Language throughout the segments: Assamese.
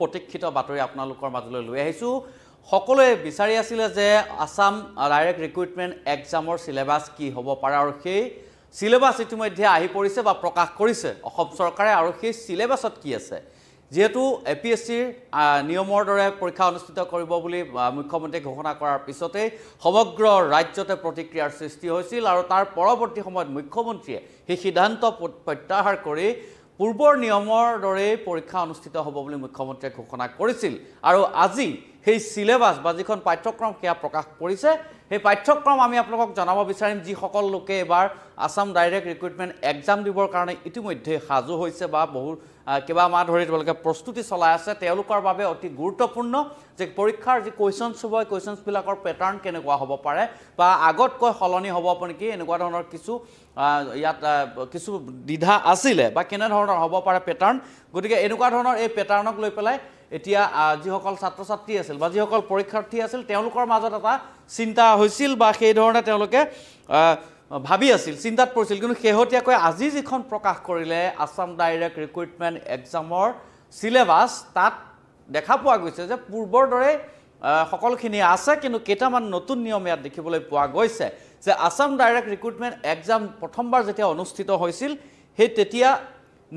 প্ৰতীক্ষিত বাতৰি আপোনালোকৰ মাজলৈ লৈ আহিছোঁ সকলোৱে বিচাৰি আছিলে যে আছাম ডাইৰেক্ট ৰিক্ৰুইটমেণ্ট এক্সামৰ চিলেবাছ কি হ'ব পাৰে আৰু সেই চিলেবাছ ইতিমধ্যে আহি পৰিছে বা প্ৰকাশ কৰিছে অসম চৰকাৰে আৰু সেই চিলেবাছত কি আছে যিহেতু এ পি এছ চিৰ নিয়মৰ দৰে পৰীক্ষা অনুষ্ঠিত কৰিব বুলি মুখ্যমন্ত্ৰীয়ে ঘোষণা কৰাৰ পিছতেই সমগ্ৰ ৰাজ্যতে প্ৰতিক্ৰিয়াৰ সৃষ্টি হৈছিল আৰু তাৰ পৰৱৰ্তী সময়ত মুখ্যমন্ত্ৰীয়ে সেই সিদ্ধান্ত প্ৰত্যাহাৰ কৰি পূৰ্বৰ নিয়মৰ দৰেই পৰীক্ষা অনুষ্ঠিত হ'ব বুলি মুখ্যমন্ত্ৰীয়ে ঘোষণা কৰিছিল আৰু আজি সেই চিলেবাছ বা যিখন পাঠ্যক্ৰম সেয়া প্ৰকাশ কৰিছে সেই পাঠ্যক্ৰম আমি আপোনালোকক জনাব বিচাৰিম যিসকল লোকে এইবাৰ আছাম ডাইৰেক্ট ৰিক্ৰুইটমেণ্ট এক্সাম দিবৰ কাৰণে ইতিমধ্যে সাজু হৈছে বা বহু কেইবামাহ ধৰি তেওঁলোকে প্ৰস্তুতি চলাই আছে তেওঁলোকৰ বাবে অতি গুৰুত্বপূৰ্ণ যে পৰীক্ষাৰ যি কুৱেশ্যনছ হ'ব সেই কুৱেশ্যনছবিলাকৰ পেটাৰ্ণ কেনেকুৱা হ'ব পাৰে বা আগতকৈ সলনি হ'ব নেকি এনেকুৱা ধৰণৰ কিছু ইয়াত কিছু দ্বিধা আছিলে বা কেনেধৰণৰ হ'ব পাৰে পেটাৰ্ণ গতিকে এনেকুৱা ধৰণৰ এই পেটাৰ্ণক লৈ পেলাই এতিয়া যিসকল ছাত্ৰ ছাত্ৰী আছিল বা যিসকল পৰীক্ষাৰ্থী আছিল তেওঁলোকৰ মাজত এটা চিন্তা হৈছিল বা সেইধৰণে তেওঁলোকে ভাবি আছিল চিন্তাত পৰিছিল কিন্তু শেহতীয়াকৈ আজি যিখন প্ৰকাশ কৰিলে আছাম ডাইৰেক্ট ৰিক্ৰুইটমেণ্ট এক্সামৰ চিলেবাছ তাত দেখা পোৱা গৈছে যে পূৰ্বৰ দৰেই সকলোখিনি আছে কিন্তু কেইটামান নতুন নিয়ম ইয়াত দেখিবলৈ পোৱা গৈছে যে আসাম ডাইৰেক্ট ৰিক্ৰুটমেন্ট এক্সাম প্ৰথমবাৰ যেতিয়া অনুষ্ঠিত হৈছিল সেই তেতিয়া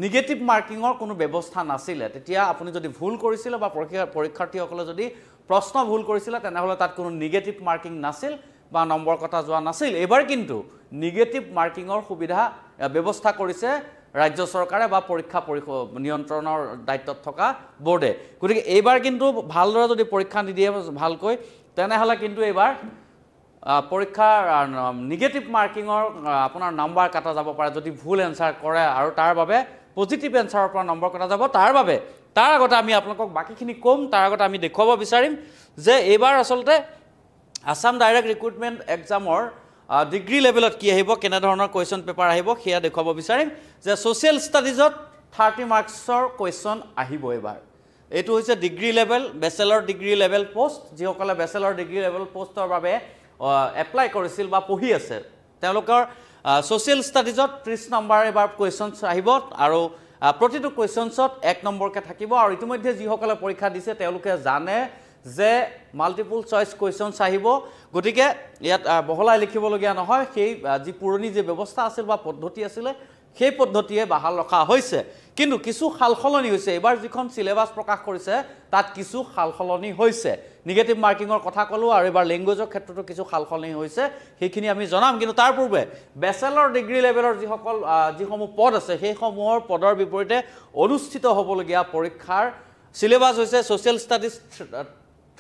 নিগেটিভ মাৰ্কিঙৰ কোনো ব্যৱস্থা নাছিলে তেতিয়া আপুনি যদি ভুল কৰিছিলে বা পৰীক্ষা পৰীক্ষাৰ্থীসকলে যদি প্ৰশ্ন ভুল কৰিছিলে তেনেহ'লে তাত কোনো নিগেটিভ মাৰ্কিং নাছিল বা নম্বৰ কটা যোৱা নাছিল এইবাৰ কিন্তু নিগেটিভ মাৰ্কিঙৰ সুবিধা ব্যৱস্থা কৰিছে ৰাজ্য চৰকাৰে বা পৰীক্ষা নিয়ন্ত্ৰণৰ দায়িত্বত থকা বৰ্ডে গতিকে এইবাৰ কিন্তু ভালদৰে যদি পৰীক্ষা নিদিয়ে ভালকৈ তেনেহ'লে কিন্তু এইবাৰ পৰীক্ষাৰ নিগেটিভ মাৰ্কিঙৰ আপোনাৰ নাম্বাৰ কটা যাব পাৰে যদি ভুল এনচাৰ কৰে আৰু তাৰ বাবে পজিটিভ এনচাৰৰ পৰা নম্বৰ কটা যাব তাৰ বাবে তাৰ আগতে আমি আপোনালোকক বাকীখিনি ক'ম তাৰ আগতে আমি দেখুৱাব বিচাৰিম যে এইবাৰ আচলতে আছাম ডাইৰেক্ট ৰিক্ৰুইটমেণ্ট এক্সামৰ ডিগ্ৰী লেভেলত কি আহিব কেনেধৰণৰ কুৱেশ্যন পেপাৰ আহিব সেয়া দেখুৱাব বিচাৰিম যে ছ'চিয়েল ষ্টাডিজত থাৰ্টি মাৰ্কছৰ কুৱেশ্যন আহিব এইবাৰ এইটো হৈছে degree level bachelor degree level post যিসকলে বেচেলৰ ডিগ্ৰী লেভেল পষ্টৰ বাবে এপ্লাই কৰিছিল বা পঢ়ি আছে তেওঁলোকৰ ছ'চিয়েল ষ্টাডিজত ত্ৰিছ নম্বৰ এবাৰ কুৱেশ্যনছ আহিব আৰু প্ৰতিটো কুৱেশ্যনছত এক নম্বৰকৈ থাকিব আৰু ইতিমধ্যে যিসকলে পৰীক্ষা দিছে তেওঁলোকে জানে যে মাল্টিপল চইচ কুৱেশ্যনছ আহিব গতিকে ইয়াত বহলাই লিখিবলগীয়া নহয় সেই যি পুৰণি যি ব্যৱস্থা আছিল বা পদ্ধতি আছিলে সেই পদ্ধতিয়ে বাহাল ৰখা হৈছে কিন্তু কিছু সাল সলনি হৈছে এইবাৰ যিখন চিলেবাছ প্ৰকাশ কৰিছে তাত কিছু সালসলনি হৈছে নিগেটিভ মাৰ্কিঙৰ কথা ক'লোঁ আৰু এইবাৰ লেংগুৱেজৰ ক্ষেত্ৰতো কিছু সাল সলনি হৈছে সেইখিনি আমি জনাম কিন্তু তাৰ পূৰ্বে বেচেলৰ ডিগ্ৰী লেভেলৰ যিসকল যিসমূহ পদ আছে সেইসমূহৰ পদৰ বিপৰীতে অনুষ্ঠিত হ'বলগীয়া পৰীক্ষাৰ ছিলেবাছ হৈছে ছ'চিয়েল ষ্টাডিজ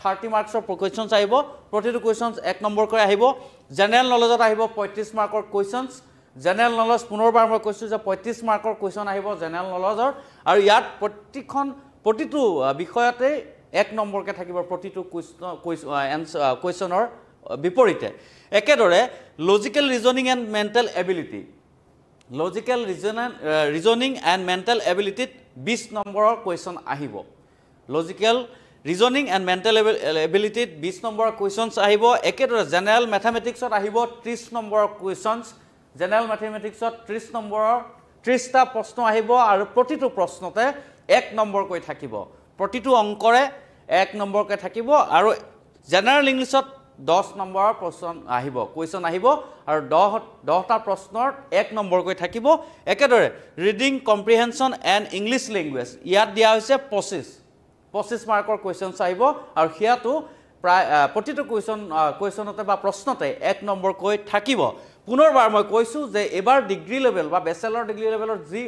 থাৰ্টি মাৰ্কছৰ কুৱেশ্যনছ আহিব প্ৰতিটো কুৱেশ্যনছ এক নম্বৰকৈ আহিব জেনেৰেল নলেজত আহিব পঁয়ত্ৰিছ মাৰ্কৰ কুৱেশ্যনছ জেনেৰেল নলেজ পুনৰবাৰ মই কৈছোঁ যে পঁয়ত্ৰিছ মাৰ্কৰ কুৱেশ্যন আহিব জেনেৰেল নলেজৰ আৰু ইয়াত প্ৰতিখন প্ৰতিটো বিষয়তেই এক নম্বৰকৈ থাকিব প্ৰতিটো কুৱেশ্যন কুৱেশ্যনৰ বিপৰীতে একেদৰে logical reasoning and mental ability logical reason reasoning and mental এবিলিটিত বিছ নম্বৰৰ কুৱেশ্যন আহিব লজিকেল ৰিজনিং এণ্ড মেণ্টেল এবিলিটিত বিছ নম্বৰৰ কুৱেশ্যনছ আহিব একেদৰে জেনেৰেল মেথামেটিক্সত আহিব ত্ৰিছ নম্বৰৰ কুৱেশ্যনছ জেনেৰেল মেথামেটিক্সত ত্ৰিছ নম্বৰৰ ত্ৰিছটা প্ৰশ্ন আহিব আৰু প্ৰতিটো প্ৰশ্নতে এক নম্বৰকৈ থাকিব প্ৰতিটো অংকৰে এক নম্বৰকৈ থাকিব আৰু জেনেৰেল ইংলিছত দহ নম্বৰৰ প্ৰশ্ন আহিব কুৱেশ্যন আহিব আৰু দহ দহটা প্ৰশ্নৰ এক নম্বৰকৈ থাকিব একেদৰে reading comprehension and English language ইয়াত দিয়া হৈছে পঁচিছ পঁচিছ মাৰ্কৰ কুৱেশ্যনছ আহিব আৰু সেয়াটো প্ৰায় প্ৰতিটো কুৱেশ্যন কুৱেশ্যনতে বা প্ৰশ্নতে এক নম্বৰকৈ থাকিব পুনৰবাৰ মই কৈছোঁ যে এইবাৰ ডিগ্ৰী লেভেল বা বেচেলৰ ডিগ্ৰী লেভেলৰ যি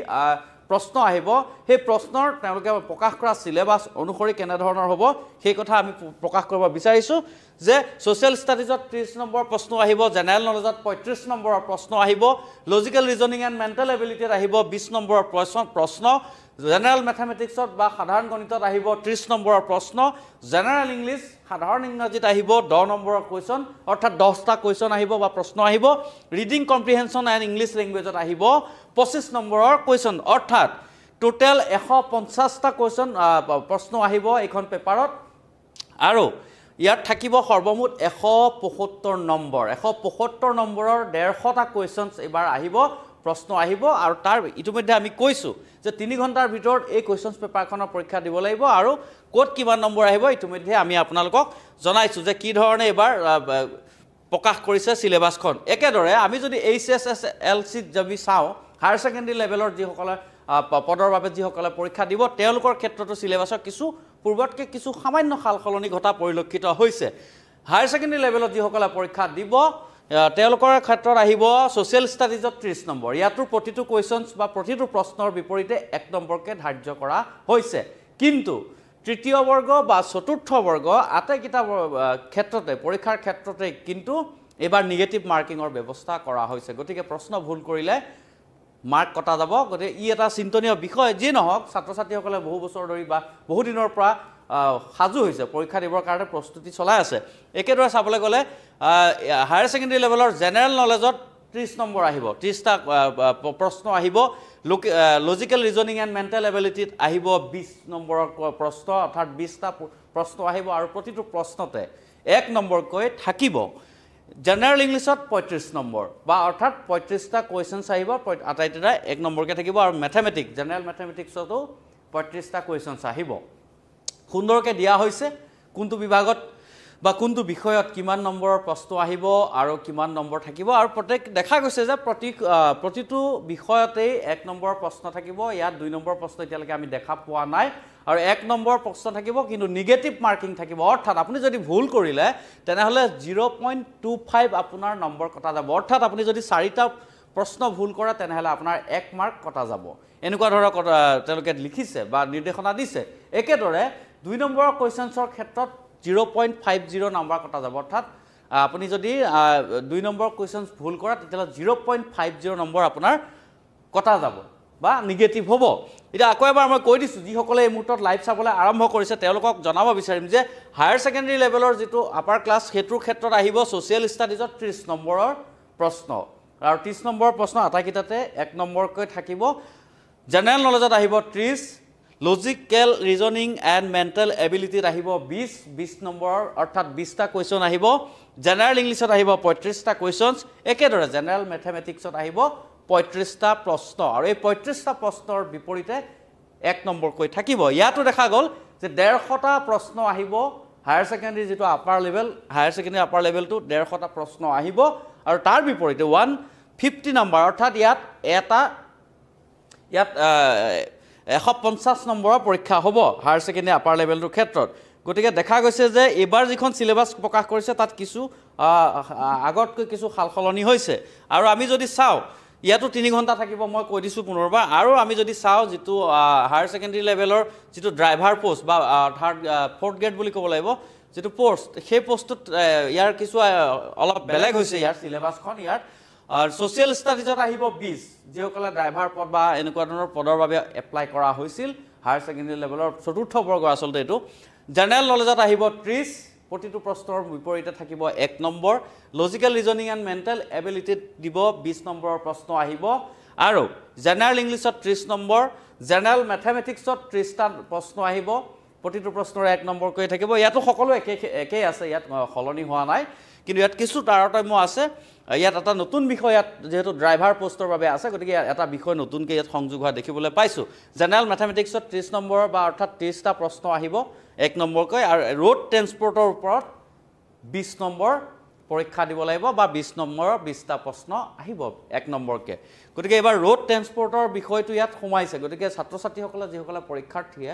প্ৰশ্ন আহিব সেই প্ৰশ্নৰ তেওঁলোকে প্ৰকাশ কৰা চিলেবাছ অনুসৰি কেনেধৰণৰ হ'ব সেই কথা আমি প্ৰকাশ কৰিব বিচাৰিছোঁ যে ছ'চিয়েল ষ্টাডিজত ত্ৰিছ নম্বৰ প্ৰশ্ন আহিব জেনেৰেল নলেজত পঁয়ত্ৰিছ নম্বৰৰ প্ৰশ্ন আহিব লজিকেল ৰিজনিং এণ্ড মেণ্টেল এবিলিটিত আহিব বিছ নম্বৰৰ প্ৰশ্ন প্ৰশ্ন জেনেৰেল মেথামেটিক্সত বা সাধাৰণ গণিতত আহিব ত্ৰিছ নম্বৰৰ প্ৰশ্ন জেনেৰেল ইংলিছ সাধাৰণ ইংৰাজীত আহিব দহ নম্বৰৰ কুৱেশ্যন অৰ্থাৎ দহটা কুৱেশ্যন আহিব বা প্ৰশ্ন আহিব ৰিডিং কম্প্ৰিহেনশ্যন এণ্ড ইংলিছ লেংগুৱেজত আহিব পঁচিছ নম্বৰৰ কুৱেশ্যন অৰ্থাৎ টোটেল এশ পঞ্চাছটা কুৱেশ্যন প্ৰশ্ন আহিব এইখন পেপাৰত আৰু ইয়াত থাকিব সৰ্বমুঠ এশ পয়সত্তৰ নম্বৰ এশ পয়সত্তৰ নম্বৰৰ ডেৰশটা কুৱেশ্যনছ এইবাৰ আহিব প্ৰশ্ন আহিব আৰু তাৰ ইতিমধ্যে আমি কৈছোঁ যে তিনি ঘণ্টাৰ ভিতৰত এই কুৱেশ্যনছ পেপাৰখনৰ পৰীক্ষা দিব লাগিব আৰু ক'ত কিমান নম্বৰ আহিব ইতিমধ্যে আমি আপোনালোকক জনাইছোঁ যে কি ধৰণে এইবাৰ প্ৰকাশ কৰিছে ছিলেবাছখন একেদৰে আমি যদি এইচ এছ এছ এল চিত যদি চাওঁ হায়াৰ ছেকেণ্ডেৰী লেভেলৰ যিসকলে পদৰ বাবে যিসকলে পৰীক্ষা দিব তেওঁলোকৰ ক্ষেত্ৰতো চিলেবাছৰ কিছু পূৰ্বতকৈ কিছু সামান্য সাল সলনি ঘটা পৰিলক্ষিত হৈছে হায়াৰ ছেকেণ্ডেৰী লেভেলত যিসকলে পৰীক্ষা দিব তেওঁলোকৰ ক্ষেত্ৰত আহিব ছ'চিয়েল ষ্টাডিজত ত্ৰিছ নম্বৰ ইয়াতো প্ৰতিটো কুৱেশ্যনছ বা প্ৰতিটো প্ৰশ্নৰ বিপৰীতে এক নম্বৰকে ধাৰ্য কৰা হৈছে কিন্তু তৃতীয় বৰ্গ বা চতুৰ্থ বৰ্গ আটাইকেইটা ক্ষেত্ৰতে পৰীক্ষাৰ ক্ষেত্ৰতে কিন্তু এইবাৰ নিগেটিভ মাৰ্কিঙৰ ব্যৱস্থা কৰা হৈছে গতিকে প্ৰশ্ন ভুল কৰিলে মাৰ্ক কটা যাব গতিকে ই এটা চিন্তনীয় বিষয় যি নহওক ছাত্ৰ ছাত্ৰীসকলে বহু বছৰ ধৰি বা বহুদিনৰ পৰা সাজু হৈছে পৰীক্ষা দিবৰ কাৰণে প্ৰস্তুতি চলাই আছে একেদৰে চাবলৈ গ'লে হায়াৰ ছেকেণ্ডেৰী লেভেলৰ জেনেৰেল নলেজত ত্ৰিছ নম্বৰ আহিব ত্ৰিছটা প্ৰশ্ন আহিব লোক লজিকেল ৰিজনিং এণ্ড মেণ্টেল এবিলিটিত আহিব বিছ নম্বৰৰ প্ৰশ্ন অৰ্থাৎ বিছটা প্ৰশ্ন আহিব আৰু প্ৰতিটো প্ৰশ্নতে এক নম্বৰকৈ থাকিব জেনেৰেল ইংলিছত পঁয়ত্ৰিছ নম্বৰ বা অৰ্থাৎ পঁয়ত্ৰিছটা কুৱেশ্যনছ আহিব আটাইকেইটাই এক নম্বৰকৈ থাকিব আৰু মেথেমেটিক্স জেনেৰেল মেথেমেটিক্সতো পঁয়ত্ৰিছটা কুৱেশ্যনছ আহিব সুন্দৰকৈ দিয়া হৈছে কোনটো বিভাগত বা কোনটো বিষয়ত কিমান নম্বৰৰ প্ৰশ্ন আহিব আৰু কিমান নম্বৰ থাকিব আৰু প্ৰত্যেক দেখা গৈছে যে প্ৰতি প্ৰতিটো বিষয়তেই এক নম্বৰৰ প্ৰশ্ন থাকিব ইয়াত দুই নম্বৰ প্ৰশ্ন এতিয়ালৈকে আমি দেখা পোৱা নাই আৰু এক নম্বৰ প্ৰশ্ন থাকিব কিন্তু নিগেটিভ মাৰ্কিং থাকিব অৰ্থাৎ আপুনি যদি ভুল কৰিলে তেনেহ'লে জিৰ' পইণ্ট টু ফাইভ আপোনাৰ নম্বৰ কটা যাব অৰ্থাৎ আপুনি যদি চাৰিটা প্ৰশ্ন ভুল কৰে তেনেহ'লে আপোনাৰ এক মাৰ্ক কটা যাব এনেকুৱা ধৰণৰ তেওঁলোকে লিখিছে বা নিৰ্দেশনা দিছে একেদৰে দুই নম্বৰ কুৱেশ্যনছৰ ক্ষেত্ৰত zero' point five zero' number কটা যাব অৰ্থাৎ আপুনি যদি দুই নম্বৰ কুৱেশ্যনছ ভুল কৰা তেতিয়াহ'লে zero' point five zero' number আপোনাৰ কটা যাব বা নিগেটিভ হ'ব এতিয়া আকৌ এবাৰ মই কৈ দিছোঁ যিসকলে এই মুহূৰ্তত লাইভ চাবলৈ আৰম্ভ কৰিছে তেওঁলোকক জনাব বিচাৰিম যে হায়াৰ ছেকেণ্ডেৰী লেভেলৰ যিটো আপাৰ ক্লাছ সেইটোৰ ক্ষেত্ৰত আহিব ছ'চিয়েল ষ্টাডিজত ত্ৰিছ নম্বৰৰ প্ৰশ্ন আৰু ত্ৰিছ নম্বৰৰ প্ৰশ্ন আটাইকেইটাতে এক নম্বৰকৈ থাকিব জেনেৰেল নলেজত আহিব ত্ৰিছ লজিকেল ৰিজনিং এণ্ড মেণ্টেল এবিলিটিত আহিব বিছ বিছ নম্বৰ অৰ্থাৎ বিছটা কুৱেশ্যন আহিব জেনেৰেল ইংলিছত আহিব পঁয়ত্ৰিছটা কুৱেশ্যনছ একেদৰে জেনেৰেল মেথেমেটিক্সত আহিব পঁয়ত্ৰিছটা প্ৰশ্ন আৰু এই পঁয়ত্ৰিছটা প্ৰশ্নৰ বিপৰীতে এক নম্বৰকৈ থাকিব ইয়াতো দেখা গ'ল যে ডেৰশটা প্ৰশ্ন আহিব হায়াৰ ছেকেণ্ডেৰী যিটো upper level higher secondary upper লেভেলটো ডেৰশটা প্ৰশ্ন আহিব আৰু তাৰ বিপৰীতে ওৱান ফিফটি নাম্বাৰ অৰ্থাৎ ইয়াত এটা ইয়াত এশ পঞ্চাছ নম্বৰৰ পৰীক্ষা হ'ব হায়াৰ ছেকেণ্ডেৰী আপাৰ লেভেলটোৰ ক্ষেত্ৰত গতিকে দেখা গৈছে যে এইবাৰ যিখন চিলেবাছ প্ৰকাশ কৰিছে তাত কিছু আগতকৈ কিছু সাল সলনি হৈছে আৰু আমি যদি চাওঁ ইয়াতো তিনি ঘণ্টা থাকিব মই কৈ দিছোঁ পুনৰবাৰ আৰু আমি যদি চাওঁ যিটো হায়াৰ ছেকেণ্ডেৰী লেভেলৰ যিটো ড্ৰাইভাৰ প'ষ্ট বা থাৰ্ড ফ'ৰ্থ গ্ৰেড বুলি ক'ব লাগিব যিটো প'ষ্ট সেই প'ষ্টটোত ইয়াৰ কিছু অলপ বেলেগ হৈছে ইয়াৰ চিলেবাছখন ইয়াৰ আৰু ছ'চিয়েল ষ্টাডিজত আহিব বিছ যিসকলে ড্ৰাইভাৰ পদ বা এনেকুৱা ধৰণৰ পদৰ বাবে এপ্লাই কৰা হৈছিল হায়াৰ ছেকেণ্ডেৰী লেভেলৰ চতুৰ্থ বৰ্গ আচলতে এইটো জেনেৰেল নলেজত আহিব ত্ৰিছ প্ৰতিটো প্ৰশ্নৰ বিপৰীতে থাকিব এক number logical reasoning and mental এবিলিটিত দিব বিছ নম্বৰৰ প্ৰশ্ন আহিব আৰু জেনেৰেল ইংলিছত ত্ৰিছ নম্বৰ জেনেৰেল মেথেমেটিক্সত ত্ৰিছটা প্ৰশ্ন আহিব প্ৰতিটো প্ৰশ্নৰ এক নম্বৰকৈ থাকিব ইয়াতো সকলো একে একেই আছে ইয়াত সলনি হোৱা নাই কিন্তু ইয়াত কিছু তাৰতম্য আছে ইয়াত এটা নতুন বিষয় ইয়াত যিহেতু ড্ৰাইভাৰ পোষ্টৰ বাবে আছে গতিকে এটা বিষয় নতুনকৈ ইয়াত সংযোগ হোৱা দেখিবলৈ পাইছোঁ জেনেৰেল মেথামেটিক্সত ত্ৰিছ নম্বৰ বা অৰ্থাৎ ত্ৰিছটা প্ৰশ্ন আহিব এক নম্বৰকৈ আৰু ৰোড ট্ৰেন্সপৰ্টৰ ওপৰত বিছ নম্বৰ পৰীক্ষা দিব লাগিব বা বিছ নম্বৰৰ বিছটা প্ৰশ্ন আহিব এক নম্বৰকৈ গতিকে এইবাৰ ৰোড ট্ৰেন্সপৰ্টৰ বিষয়টো ইয়াত সোমাইছে গতিকে ছাত্ৰ ছাত্ৰীসকলে যিসকলে পৰীক্ষাৰ্থীয়ে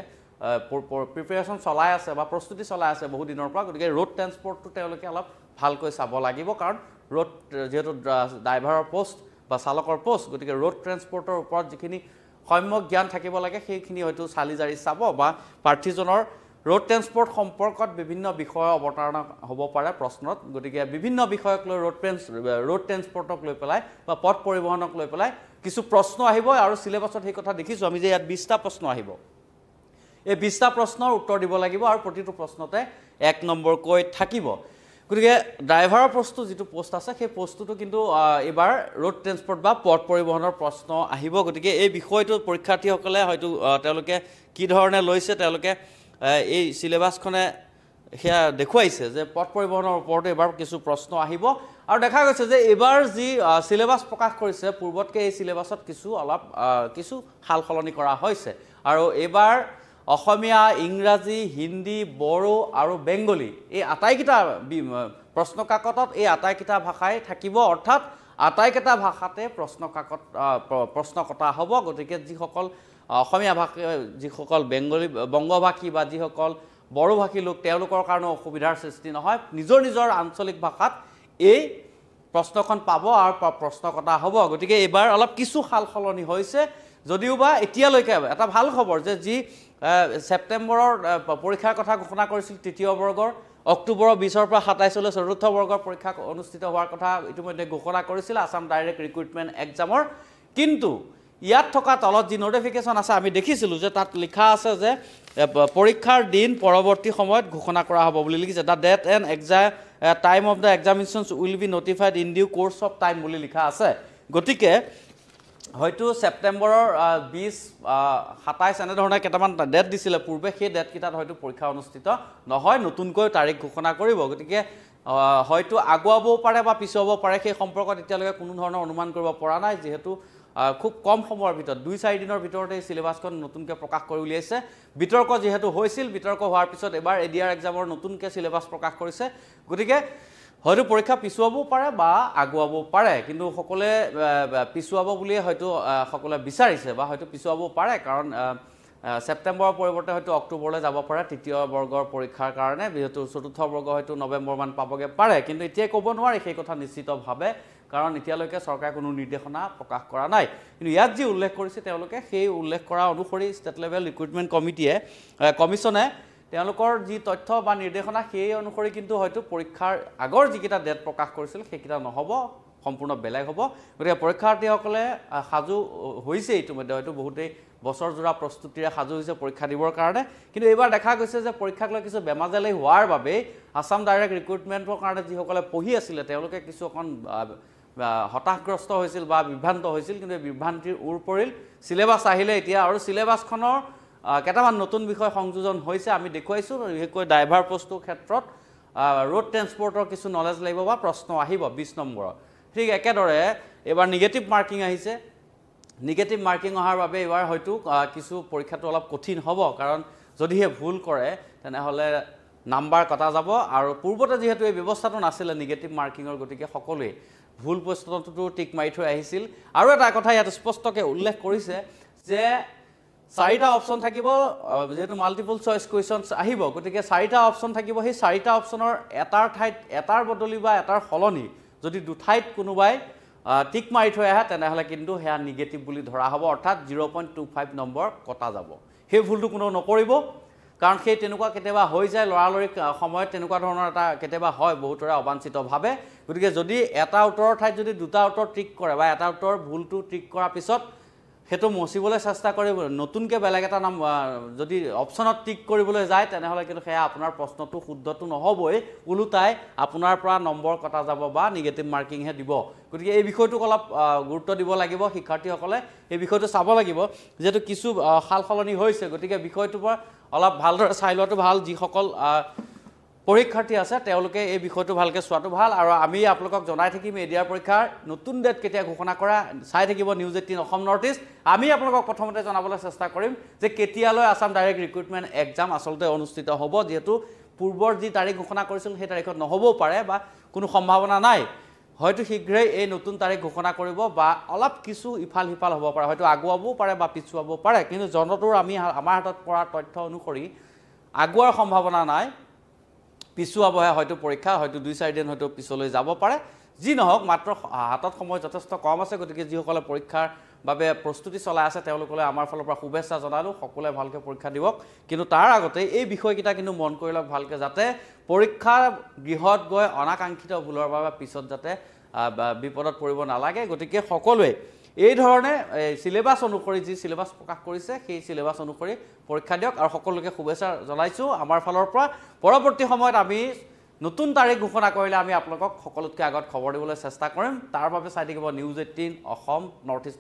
প্ৰিপেৰেশ্যন চলাই আছে বা প্ৰস্তুতি চলাই আছে বহুদিনৰ পৰা গতিকে ৰোড ট্ৰেন্সপৰ্টটো তেওঁলোকে অলপ ভালকৈ চাব লাগিব কাৰণ ৰোড যিহেতু ড্ৰাইভাৰৰ পোষ্ট বা চালকৰ পোষ্ট গতিকে ৰোড ট্ৰেন্সপৰ্টৰ ওপৰত যিখিনি সম্যক জ্ঞান থাকিব লাগে সেইখিনি হয়তো চালি জাৰি চাব বা প্ৰাৰ্থীজনৰ ৰোড ট্ৰেন্সপৰ্ট সম্পৰ্কত বিভিন্ন বিষয় অৱতাৰণা হ'ব পাৰে প্ৰশ্নত গতিকে বিভিন্ন বিষয়ক লৈ ৰোড ট্ৰেন্স ৰোড ট্ৰেন্সপৰ্টক লৈ পেলাই বা পথ পৰিবহণক লৈ পেলাই কিছু প্ৰশ্ন আহিব আৰু চিলেবাছত সেই কথা দেখিছোঁ আমি যে ইয়াত বিছটা প্ৰশ্ন আহিব এই বিছটা প্ৰশ্নৰ উত্তৰ দিব লাগিব আৰু প্ৰতিটো প্ৰশ্নতে এক নম্বৰকৈ থাকিব গতিকে ড্ৰাইভাৰৰ প্ৰশ্ন যিটো পষ্ট আছে সেই পষ্টটো কিন্তু এইবাৰ ৰোড ট্ৰেন্সপৰ্ট বা পথ পৰিবহণৰ প্ৰশ্ন আহিব গতিকে এই বিষয়টো পৰীক্ষাৰ্থীসকলে হয়তো তেওঁলোকে কি ধৰণে লৈছে তেওঁলোকে এই চিলেবাছখনে সেয়া দেখুৱাইছে যে পথ পৰিবহণৰ ওপৰতো এইবাৰ কিছু প্ৰশ্ন আহিব আৰু দেখা গৈছে যে এইবাৰ যি চিলেবাছ প্ৰকাশ কৰিছে পূৰ্বতকৈ এই চিলেবাছত কিছু অলপ কিছু সাল সলনি কৰা হৈছে আৰু এইবাৰ অসমীয়া ইংৰাজী হিন্দী বড়ো আৰু বেংগলী এই আটাইকেইটা প্ৰশ্নকাকতত এই আটাইকেইটা ভাষাই থাকিব অৰ্থাৎ আটাইকেইটা ভাষাতে প্ৰশ্নকাকত প্ৰশ্ন কটা হ'ব গতিকে যিসকল অসমীয়া ভাষী যিসকল বেংগলী বংগভাষী বা যিসকল বড়োভাষী লোক তেওঁলোকৰ কাৰণেও অসুবিধাৰ সৃষ্টি নহয় নিজৰ নিজৰ আঞ্চলিক ভাষাত এই প্ৰশ্নখন পাব আৰু প্ৰশ্ন কটা হ'ব গতিকে এইবাৰ অলপ কিছু সাল সলনি হৈছে যদিওবা এতিয়ালৈকে এটা ভাল খবৰ যে যি ছেপ্টেম্বৰৰ পৰীক্ষাৰ কথা ঘোষণা কৰিছিল তৃতীয় বৰ্গৰ অক্টোবৰৰ বিছৰ পৰা সাতাইছলৈ চতুৰ্থ বৰ্গৰ পৰীক্ষা অনুষ্ঠিত হোৱাৰ কথা ইতিমধ্যে ঘোষণা কৰিছিল আছাম ডাইৰেক্ট ৰিক্ৰুইটমেণ্ট এক্সামৰ কিন্তু ইয়াত থকা তলত যি ন'টিফিকেশ্যন আছে আমি দেখিছিলোঁ যে তাত লিখা আছে যে পৰীক্ষাৰ দিন পৰৱৰ্তী সময়ত ঘোষণা কৰা হ'ব বুলি লিখিছে the date and exam time of the examinations will be notified in due course of time বুলি লিখা আছে গতিকে হয়তো ছেপ্টেম্বৰৰ বিছ সাতাইছ এনেধৰণে কেইটামান ডেট দিছিলে পূৰ্বে সেই ডেটকেইটাত হয়তো পৰীক্ষা অনুষ্ঠিত নহয় নতুনকৈ তাৰিখ ঘোষণা কৰিব গতিকে হয়তো আগুৱাবও পাৰে বা পিছুৱাব পাৰে সেই সম্পৰ্কত এতিয়ালৈকে কোনো ধৰণৰ অনুমান কৰিব পৰা নাই যিহেতু খুব কম সময়ৰ ভিতৰত দুই চাৰিদিনৰ ভিতৰতে এই চিলেবাছখন নতুনকৈ প্ৰকাশ কৰি উলিয়াইছে বিতৰ্ক যিহেতু হৈছিল বিতৰ্ক হোৱাৰ পিছত এবাৰ এ ডি আৰ এক্সামৰ নতুনকৈ চিলেবাছ প্ৰকাশ কৰিছে গতিকে হয়তো পৰীক্ষা পিছুৱাবও পাৰে বা আগুৱাবও পাৰে কিন্তু সকলোৱে পিছুৱাব বুলিয়ে হয়তো সকলোৱে বিচাৰিছে বা হয়তো পিছুৱাবও পাৰে কাৰণ ছেপ্টেম্বৰৰ পৰিৱৰ্তে হয়তো অক্টোবৰলৈ যাব পাৰে তৃতীয় বৰ্গৰ পৰীক্ষাৰ কাৰণে যিহেতু চতুৰ্থ বৰ্গ হয়তো নৱেম্বৰমান পাবগৈ পাৰে কিন্তু এতিয়াই ক'ব নোৱাৰি সেই কথা নিশ্চিতভাৱে কাৰণ এতিয়ালৈকে চৰকাৰে কোনো নিৰ্দেশনা প্ৰকাশ কৰা নাই কিন্তু ইয়াত যি উল্লেখ কৰিছে তেওঁলোকে সেই উল্লেখ কৰা অনুসৰি ষ্টেট লেভেল ৰিক্ৰুইটমেণ্ট কমিটিয়ে কমিশ্যনে তেওঁলোকৰ যি তথ্য বা নিৰ্দেশনা সেই অনুসৰি কিন্তু হয়তো পৰীক্ষাৰ আগৰ যিকেইটা ডেট প্ৰকাশ কৰিছিল সেইকেইটা নহ'ব সম্পূৰ্ণ বেলেগ হ'ব গতিকে পৰীক্ষাৰ্থীসকলে সাজু হৈছে ইতিমধ্যে হয়তো বহুতেই বছৰজোৰা প্ৰস্তুতিৰে সাজু হৈছে পৰীক্ষা দিবৰ কাৰণে কিন্তু এইবাৰ দেখা গৈছে যে পৰীক্ষাক লৈ কিছু বেমাজালি হোৱাৰ বাবেই আছাম ডাইৰেক্ট ৰিক্ৰুটমেণ্টৰ কাৰণে যিসকলে পঢ়ি আছিলে তেওঁলোকে কিছু অকণ হতাশগ্ৰস্ত হৈছিল বা বিভ্ৰান্ত হৈছিল কিন্তু এই বিভ্ৰান্তিৰ ওৰ পৰিল চিলেবাছ আহিলে এতিয়া আৰু চিলেবাছখনৰ কেইটামান নতুন বিষয় সংযোজন হৈছে আমি দেখুৱাইছোঁ বিশেষকৈ ড্ৰাইভাৰ পষ্টৰ ক্ষেত্ৰত ৰোড ট্ৰেন্সপৰ্টৰ কিছু নলেজ লাগিব বা প্ৰশ্ন আহিব বিছ নম্বৰৰ ঠিক একেদৰে এইবাৰ নিগেটিভ মাৰ্কিং আহিছে নিগেটিভ মাৰ্কিং অহাৰ বাবে এইবাৰ হয়তো কিছু পৰীক্ষাটো অলপ কঠিন হ'ব কাৰণ যদিহে ভুল কৰে তেনেহ'লে নাম্বাৰ কটা যাব আৰু পূৰ্বতে যিহেতু এই ব্যৱস্থাটো নাছিলে নিগেটিভ মাৰ্কিঙৰ গতিকে সকলোৱে ভুল প্ৰশ্নটোতো টিক মাৰি থৈ আহিছিল আৰু এটা কথা ইয়াত স্পষ্টকৈ উল্লেখ কৰিছে যে চাৰিটা অপশ্যন থাকিব যিহেতু মাল্টিপল চইচ কুৱেশ্যনছ আহিব গতিকে চাৰিটা অপশ্যন থাকিব সেই চাৰিটা অপশ্যনৰ এটাৰ ঠাইত এটাৰ বদলি বা এটাৰ সলনি যদি দুঠাইত কোনোবাই টিক মাৰি থৈ আহে তেনেহ'লে কিন্তু সেয়া নিগেটিভ বুলি ধৰা হ'ব অৰ্থাৎ zero' point two five number কটা যাব সেই ভুলটো কোনেও নকৰিব কাৰণ সেই তেনেকুৱা কেতিয়াবা হৈ যায় ল'ৰালৰি সময়ত তেনেকুৱা ধৰণৰ এটা কেতিয়াবা হয় বহুতৰে অবাঞ্চিতভাৱে গতিকে যদি এটা উত্তৰৰ ঠাইত যদি দুটা উত্তৰ ট্ৰিক কৰে বা এটা উত্তৰ ভুলটো ট্ৰিক কৰাৰ পিছত সেইটো মচিবলৈ চেষ্টা কৰিব নতুনকৈ বেলেগ এটা নাম যদি অপশ্যনত টিক কৰিবলৈ যায় তেনেহ'লে কিন্তু সেয়া আপোনাৰ প্ৰশ্নটো শুদ্ধটো নহ'বই ওলোটাই আপোনাৰ পৰা নম্বৰ কটা যাব বা নিগেটিভ মাৰ্কিংহে দিব গতিকে এই বিষয়টোক অলপ গুৰুত্ব দিব লাগিব শিক্ষাৰ্থীসকলে এই বিষয়টো চাব লাগিব যিহেতু কিছু সাল সলনি হৈছে গতিকে বিষয়টোৰ পৰা অলপ ভালদৰে চাই লোৱাটো ভাল যিসকল পৰীক্ষাৰ্থী আছে তেওঁলোকে এই বিষয়টো ভালকৈ চোৱাটো ভাল আৰু আমি আপোনালোকক জনাই থাকিম এডিয়াৰ পৰীক্ষাৰ নতুন ডেট কেতিয়া ঘোষণা কৰা চাই থাকিব news eighteen Assam north east আমি আপোনালোকক প্ৰথমতে জনাবলৈ চেষ্টা কৰিম যে কেতিয়ালৈ আছাম ডাইৰেক্ট ৰিক্ৰুইটমেণ্ট এক্সাম আচলতে অনুষ্ঠিত হ'ব যিহেতু পূৰ্বৰ যি তাৰিখ ঘোষণা কৰিছিল সেই তাৰিখত নহ'বও পাৰে বা কোনো সম্ভাৱনা নাই হয়তো শীঘ্ৰেই এই নতুন তাৰিখ ঘোষণা কৰিব বা অলপ কিছু ইফাল সিফাল হ'ব পাৰে হয়তো আগুৱাবও পাৰে বা পিছুৱাবও পাৰে কিন্তু জনটোৰ আমি আমাৰ হাতত পৰা তথ্য অনুসৰি আগুৱাৰ সম্ভাৱনা নাই পিছুৱাবহে হয়তো পৰীক্ষা হয়তো দুই চাৰিদিন হয়তো পিছলৈ যাব পাৰে যি নহওক মাত্ৰ হাতত সময় যথেষ্ট কম আছে গতিকে যিসকলে পৰীক্ষাৰ বাবে প্ৰস্তুতি চলাই আছে তেওঁলোকলৈ আমাৰ ফালৰ পৰা শুভেচ্ছা জনালোঁ সকলোৱে ভালকৈ পৰীক্ষা দিয়ক কিন্তু তাৰ আগতে এই বিষয়কেইটা কিন্তু মন কৰি লওক ভালকৈ যাতে পৰীক্ষা গৃহত গৈ অনাকাংক্ষিত ভুলৰ বাবে পিছত যাতে বিপদত পৰিব নালাগে গতিকে সকলোৱে এই ধৰণে এই চিলেবাছ অনুসৰি যি চিলেবাছ প্ৰকাশ কৰিছে সেই চিলেবাছ অনুসৰি পৰীক্ষা দিয়ক আৰু সকলোকে শুভেচ্ছা জনাইছোঁ আমাৰ ফালৰ পৰা পৰৱৰ্তী সময়ত আমি নতুন তাৰিখ ঘোষণা কৰিলে আমি আপোনালোকক সকলোতকৈ আগত খবৰ দিবলৈ চেষ্টা কৰিম তাৰ বাবে চাই থাকিব news eighteen Assam north east